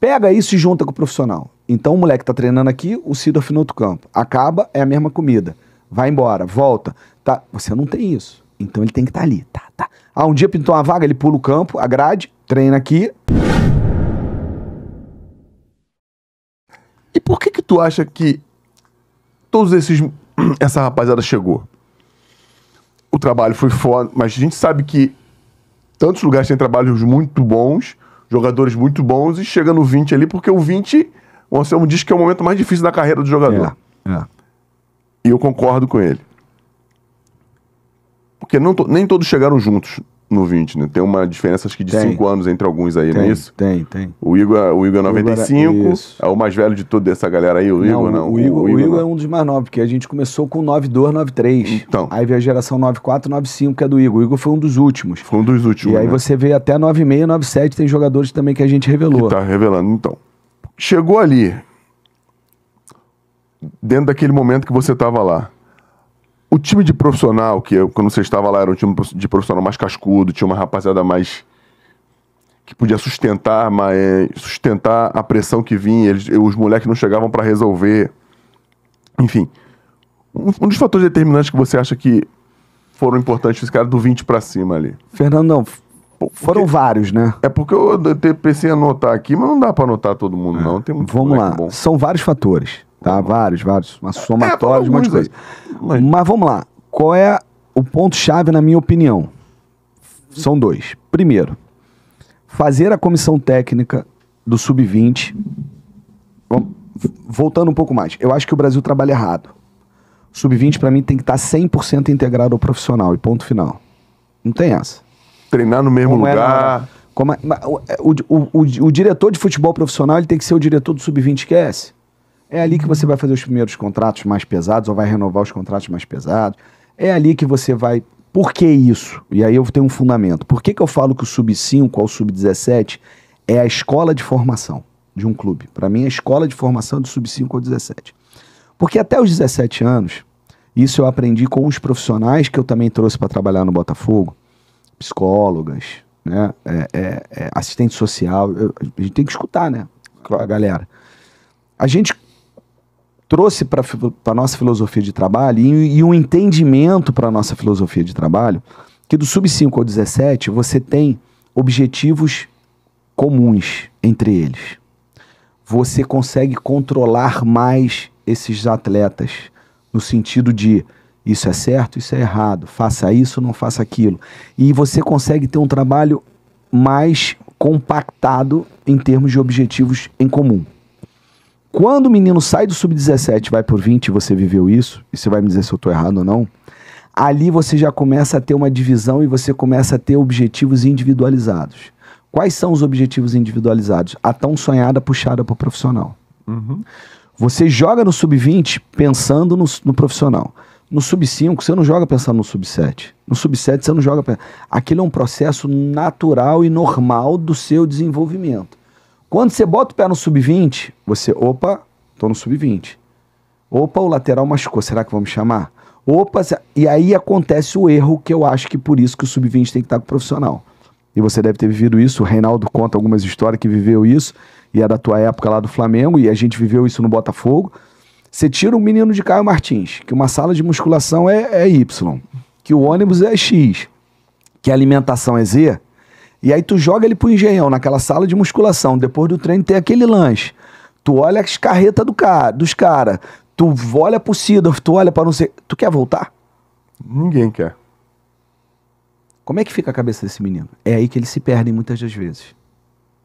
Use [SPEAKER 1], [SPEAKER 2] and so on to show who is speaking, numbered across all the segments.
[SPEAKER 1] Pega isso e junta com o profissional. Então o moleque está treinando aqui, o Sidorf no outro campo. Acaba, é a mesma comida. Vai embora, volta. Tá. Você não tem isso. Então ele tem que estar tá ali. Tá, tá. Ah, um dia pintou uma vaga, ele pula o campo, a grade, treina aqui. E por que que tu acha que todos
[SPEAKER 2] esses essa rapaziada chegou? O trabalho foi foda, mas a gente sabe que tantos lugares têm trabalhos muito bons, jogadores muito bons e chega no 20 ali, porque o 20, o Anselmo diz que é o momento mais difícil da carreira do jogador. É, é. E eu concordo com ele. Porque to, nem todos chegaram juntos no 20, né? Tem uma diferença acho que de 5 anos entre alguns aí, tem, não é isso? Tem, tem. O Igor, o Igor é 95, o Igor é era... é o mais velho de toda essa galera aí, o não, Igor não. O, o Igor, o Igor, não. é
[SPEAKER 1] um dos mais novos, porque a gente começou com 92, 93. Então. Aí veio a geração 94, 95, que é do Igor. O Igor foi um dos últimos. Foi um dos últimos. E aí né? você vê até 96, 97, tem jogadores também que a gente revelou. Que tá
[SPEAKER 2] revelando, então. Chegou ali, dentro daquele momento que você tava lá o time de profissional, que eu, quando você estava lá era um time de profissional mais cascudo, tinha uma rapaziada mais. que podia sustentar, mas, sustentar a pressão que vinha, eles, os moleques não chegavam para resolver. Enfim. Um, um dos fatores determinantes que você acha que foram importantes esse cara do 20 para cima ali? Fernandão, porque, foram vários, né? É porque eu, eu pensei em anotar aqui, mas não dá
[SPEAKER 1] para anotar todo mundo, é. não. Tem muito Vamos lá. Bom. São vários fatores tá? Vários, vários. Uma é, somatória é, de um monte de coisa. É. Mas... Mas vamos lá. Qual é o ponto-chave, na minha opinião? São dois. Primeiro, fazer a comissão técnica do sub-20. Voltando um pouco mais, eu acho que o Brasil trabalha errado. Sub-20 para mim tem que tá estar 100% integrado ao profissional e ponto final. Não tem essa. Treinar no mesmo como é, lugar. Era, como, o, o, o, o, diretor de futebol profissional ele tem que ser o diretor do sub-20 que é esse. É ali que você vai fazer os primeiros contratos mais pesados ou vai renovar os contratos mais pesados. É ali que você vai. Por que isso? E aí eu tenho um fundamento. Por que, que eu falo que o sub-5 ao sub-17 é a escola de formação de um clube? Para mim, é a escola de formação do sub-5 ao 17. Porque até os 17 anos, isso eu aprendi com os profissionais que eu também trouxe para trabalhar no Botafogo, psicólogas, né, é, é, é, assistente social. Eu, a gente tem que escutar, né, a galera. A gente trouxe para a nossa filosofia de trabalho e, e um entendimento para a nossa filosofia de trabalho que do sub 5 ao 17 você tem objetivos comuns entre eles. Você consegue controlar mais esses atletas no sentido de isso é certo, isso é errado, faça isso, não faça aquilo. E você consegue ter um trabalho mais compactado em termos de objetivos em comum. Quando o menino sai do sub-17 vai por 20, você viveu isso, e você vai me dizer se eu estou errado ou não, ali você já começa a ter uma divisão e você começa a ter objetivos individualizados. Quais são os objetivos individualizados? A tão sonhada puxada para o profissional. Uhum. Você joga no sub-20 pensando no, no, profissional. No sub-5, você não joga pensando no sub-7. No sub-7, você não joga. Pensando... Aquilo é um processo natural e normal do seu desenvolvimento. Quando você bota o pé no sub-20, você, opa, tô no sub-20. Opa, o lateral machucou, será que vamos chamar? Opa, e aí acontece o erro que eu acho que por isso que o sub-20 tem que estar com o profissional. E você deve ter vivido isso, o Reinaldo conta algumas histórias que viveu isso, e é da tua época lá do Flamengo, e a gente viveu isso no Botafogo. Você tira um menino de Caio Martins, que uma sala de musculação é, é Y, que o ônibus é X, que a alimentação é Z, e aí tu joga ele pro engenhão, naquela sala de musculação, depois do treino tem aquele lanche. Tu olha as carretas do cara, dos caras, tu olha pro Sidorf, tu olha para não sei... Tu quer voltar? Ninguém quer. Como é que fica a cabeça desse menino? É aí que eles se perdem muitas das vezes.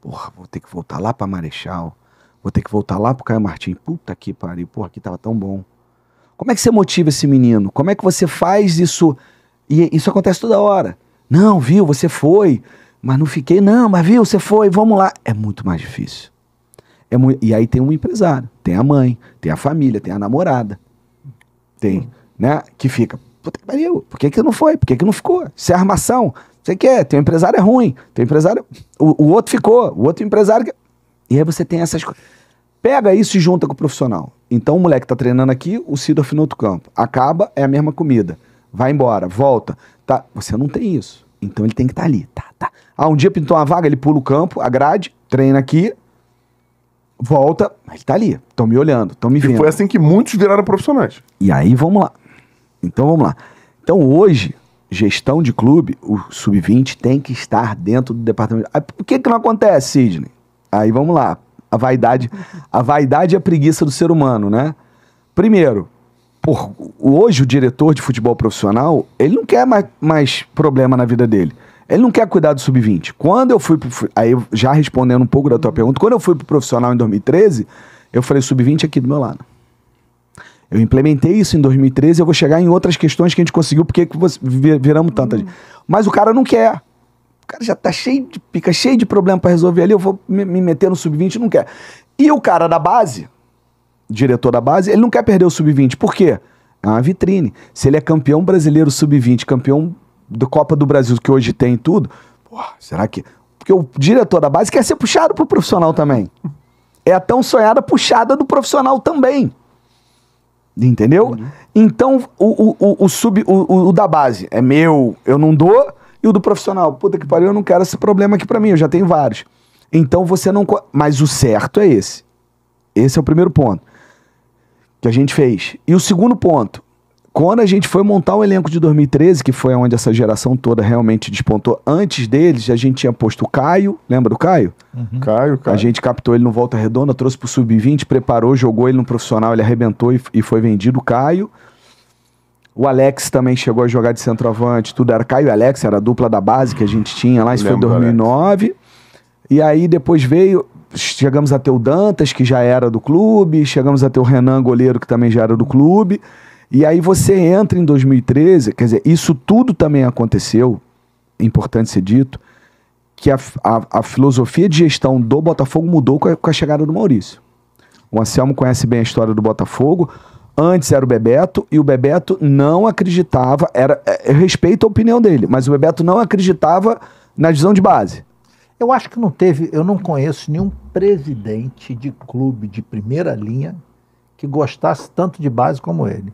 [SPEAKER 1] Porra, vou ter que voltar lá para Marechal, vou ter que voltar lá pro Caio Martim. Puta que pariu, porra, aqui tava tão bom. Como é que você motiva esse menino? Como é que você faz isso? E isso acontece toda hora. Não, viu, você foi mas não fiquei, não, mas viu, você foi, vamos lá. É muito mais difícil. É E aí tem um empresário, tem a mãe, tem a família, tem a namorada. Tem, né? Que fica, puta que pariu, por que, que não foi? Por que, que não ficou? Isso é armação. Você quer, teu empresário é ruim, teu empresário. O, o outro ficou, o outro empresário. E aí você tem essas coisas. Pega isso e junta com o profissional. Então o moleque tá treinando aqui, o Sidorf no outro campo. Acaba, é a mesma comida. Vai embora, volta. Tá, você não tem isso. Então ele tem que estar tá ali. Tá, tá. Ah, um dia pintou uma vaga, ele pula o campo, a grade, treina aqui, volta, mas ele tá ali. Estão me olhando, estão me vendo. E foi assim que muitos viraram profissionais. E aí vamos lá. Então vamos lá. Então hoje, gestão de clube, o sub-20 tem que estar dentro do departamento. por que que não acontece, Sidney? Aí vamos lá. A vaidade, a vaidade é a preguiça do ser humano, né? Primeiro, por, hoje o diretor de futebol profissional, ele não quer mais, mais problema na vida dele. Ele não quer cuidar do sub-20. Quando eu fui pro, aí já respondendo um pouco da tua pergunta, quando eu fui pro profissional em 2013, eu falei sub-20 é aqui do meu lado. Eu implementei isso em 2013, eu vou chegar em outras questões que a gente conseguiu, porque viramos tanta gente. Uhum. Mas o cara não quer. O cara já tá cheio de pica, cheio de problema para resolver ali, eu vou me, me meter no sub-20, não quer. E o cara da base, diretor da base, ele não quer perder o sub-20. Por quê? É uma vitrine. Se ele é campeão brasileiro sub-20, campeão da Copa do Brasil, que hoje tem tudo, porra, será que. Porque o diretor da base quer ser puxado pro profissional também. É a tão sonhada puxada do profissional também. Entendeu? Então, o, o, o, sub, o, o da base é meu, eu não dou, e o do profissional, puta que pariu, eu não quero esse problema aqui para mim, eu já tenho vários. Então você não. Mas o certo é esse. Esse é o primeiro ponto que a gente fez. E o segundo ponto, quando a gente foi montar o elenco de 2013, que foi onde essa geração toda realmente despontou, antes deles, a gente tinha posto o Caio, lembra do Caio? Uhum. Caio, Caio. A gente captou ele no Volta Redonda, trouxe pro Sub-20, preparou, jogou ele no profissional, ele arrebentou e, e, foi vendido o Caio. O Alex também chegou a jogar de centroavante, tudo era Caio e Alex, era a dupla da base que a gente tinha lá, isso foi 2009. E aí depois veio, chegamos a ter o Dantas, que já era do clube, chegamos a ter o Renan, goleiro, que também já era do clube. E aí você entra em 2013, quer dizer, isso tudo também aconteceu, importante ser dito, que a, a, a filosofia de gestão do Botafogo mudou com a, com a chegada do Maurício. O Anselmo conhece bem a história do Botafogo. Antes era o Bebeto e o Bebeto não acreditava, era, é, eu respeito a opinião dele, mas o Bebeto não acreditava na visão de base. Eu acho que não teve, eu não conheço nenhum presidente de clube de primeira linha que gostasse tanto de base como ele.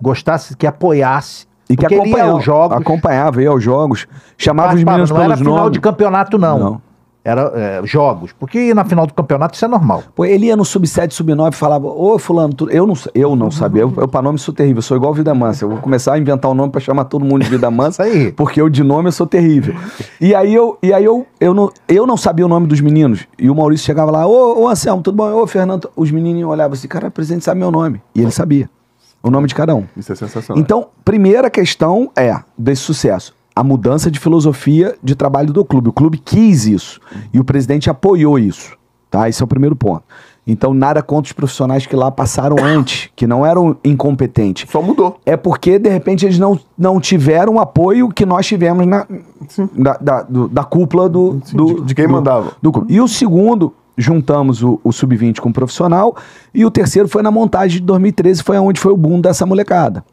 [SPEAKER 1] Gostasse, que apoiasse. E que acompanhava, os aos jogos, acompanhava, ia aos jogos, chamava os meninos não pelos nomes. Não era final de campeonato, não. não era é, jogos, porque na final do campeonato isso é normal. Pô, ele ia no sub-7, sub-9 e falava, ô fulano, tu... eu não, eu não uhum. sabia, eu, eu para nome sou terrível, eu sou igual Vida Mansa, eu vou começar a inventar um nome para chamar todo mundo de Vida Mansa, aí. porque eu de nome eu sou terrível. E aí eu, e aí eu, eu, não, eu não sabia o nome dos meninos, e o Maurício chegava lá, ô, ô Anselmo, tudo bom? Ô Fernando, os meninos olhavam assim, cara, o presidente sabe meu nome, e ele sabia. O nome de cada um.
[SPEAKER 2] Isso é sensacional.
[SPEAKER 1] Então, primeira questão é desse sucesso a mudança de filosofia de trabalho do clube. O clube quis isso e o presidente apoiou isso. Tá? Esse é o primeiro ponto. Então, nada contra os profissionais que lá passaram antes, que não eram incompetentes. Só mudou. É porque, de repente, eles não, não tiveram o apoio que nós tivemos na, da, da, do, da cúpula do, do de, quem do, mandava. Do E o segundo, juntamos o, o sub-20 com o profissional. E o terceiro foi na montagem de 2013, foi onde foi o boom dessa molecada.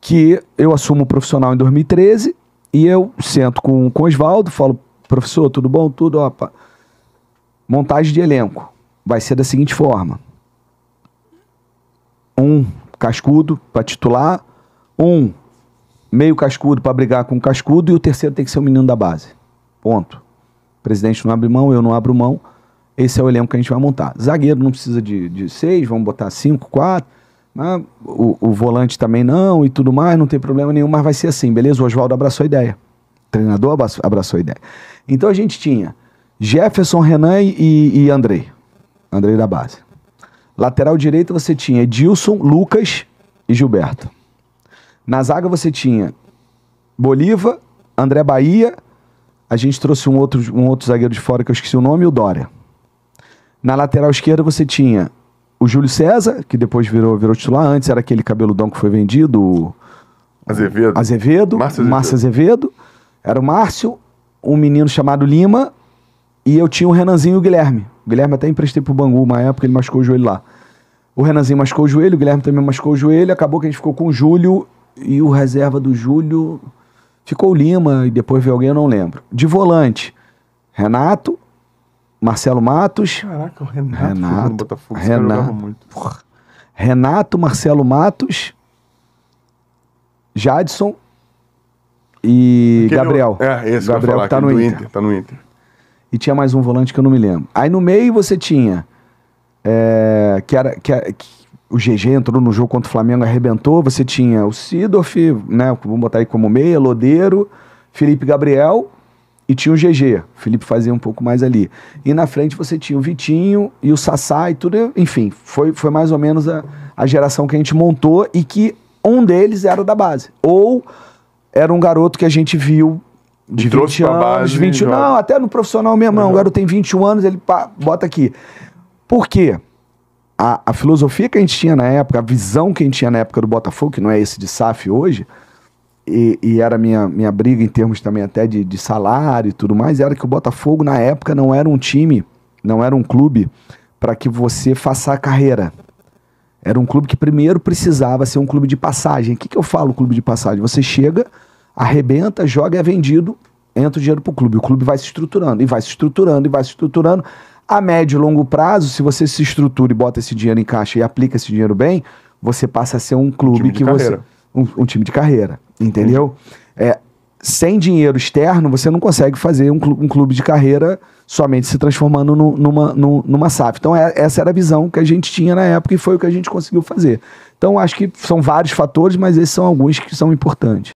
[SPEAKER 1] Que eu assumo o profissional em 2013 e eu sento com, com o Oswaldo, falo, professor, tudo bom? Tudo, opa. Montagem de elenco. Vai ser da seguinte forma. Um cascudo para titular, um meio cascudo para brigar com o cascudo e o terceiro tem que ser o menino da base. Ponto. O presidente não abre mão, eu não abro mão. Esse é o elenco que a gente vai montar. Zagueiro não precisa de, de seis, vamos botar cinco, quatro ah, o, o, volante também não e tudo mais, não tem problema nenhum, mas vai ser assim, beleza? O Oswaldo abraçou a ideia. O treinador abraçou a ideia. Então a gente tinha Jefferson, Renan e, e Andrei. Andrei da base. Lateral direito você tinha Edilson, Lucas e Gilberto. Na zaga você tinha Bolívar, André Bahia. A gente trouxe um outro, um outro zagueiro de fora que eu esqueci o nome, o Dória. Na lateral esquerda você tinha o Júlio César, que depois virou, virou titular, antes era aquele cabeludão que foi vendido. O, Azevedo. Azevedo. Márcio Azevedo. Márcio Azevedo. Era o Márcio, um menino chamado Lima, e eu tinha o Renanzinho e o Guilherme. O Guilherme até emprestei pro Bangu uma época, ele machucou o joelho lá. O Renanzinho machucou o joelho, o Guilherme também machucou o joelho, acabou que a gente ficou com o Júlio e o reserva do Júlio ficou o Lima e depois veio alguém, eu não lembro. De volante, Renato, Marcelo Matos. Caraca,
[SPEAKER 2] o Renato, Renato Botafogo, Renato, muito.
[SPEAKER 1] Renato, Marcelo Matos, Jadson e Aquele Gabriel.
[SPEAKER 2] é, esse Gabriel que, eu tá no Inter. Inter. Tá no Inter.
[SPEAKER 1] E tinha mais um volante que eu não me lembro. Aí no meio você tinha. É, que era. Que, que o GG entrou no jogo contra o Flamengo, arrebentou. Você tinha o Sidorf, né? Vamos botar aí como meia, Lodeiro, Felipe Gabriel, e tinha o GG, o Felipe fazia um pouco mais ali. E na frente você tinha o Vitinho e o Sassá e tudo, enfim, foi, foi mais ou menos a, a geração que a gente montou e que um deles era da base. Ou era um garoto que a gente viu de Trouxe 20 anos, base, 20, não, até no profissional mesmo, uhum. não, o uhum. garoto tem 21 anos, ele pá, bota aqui. Por quê? A, a filosofia que a gente tinha na época, a visão que a gente tinha na época do Botafogo, que não é esse de SAF hoje, e, e, era minha, minha briga em termos também até de, de salário e tudo mais, era que o Botafogo na época não era um time, não era um clube para que você faça a carreira. Era um clube que primeiro precisava ser um clube de passagem. O que, que eu falo clube de passagem? Você chega, arrebenta, joga, é vendido, entra o dinheiro para o clube. O clube vai se estruturando, e vai se estruturando, e vai se estruturando. A médio e longo prazo, se você se estrutura e bota esse dinheiro em caixa e aplica esse dinheiro bem, você passa a ser um clube um que carreira. você um, um time de carreira, entendeu? É, sem dinheiro externo, você não consegue fazer um, clube de carreira somente se transformando no, numa, no, numa SAF. Então, é, essa era a visão que a gente tinha na época e foi o que a gente conseguiu fazer. Então, acho que são vários fatores, mas esses são alguns que são importantes.